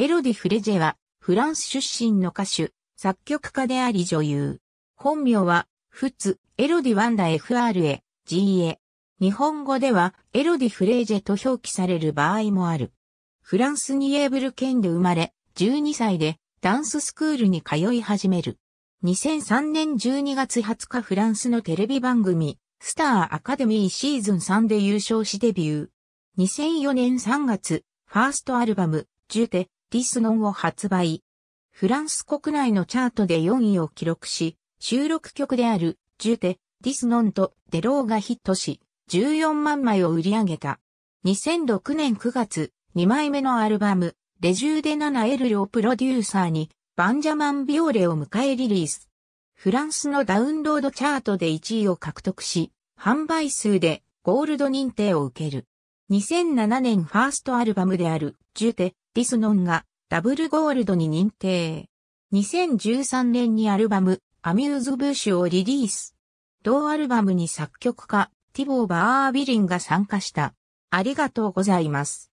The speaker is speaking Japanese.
エロディ・フレジェは、フランス出身の歌手、作曲家であり女優。本名は、フツ、エロディ・ワンダ FRA、GA。日本語では、エロディ・フレージェと表記される場合もある。フランスにエーブル県で生まれ、12歳で、ダンススクールに通い始める。2003年12月20日フランスのテレビ番組、スターアカデミーシーズン3で優勝しデビュー。2004年3月、ファーストアルバム、ジュテ、ディスノンを発売。フランス国内のチャートで4位を記録し、収録曲である、ジュテ、ディスノンとデローがヒットし、14万枚を売り上げた。2006年9月、2枚目のアルバム、レジューデナナエルをプロデューサーに、バンジャマン・ビオレを迎えリリース。フランスのダウンロードチャートで1位を獲得し、販売数でゴールド認定を受ける。2007年ファーストアルバムである、ジュテ・ディスノンがダブルゴールドに認定。2013年にアルバム、アミューズ・ブッシュをリリース。同アルバムに作曲家、ティボー・バー・ビリンが参加した。ありがとうございます。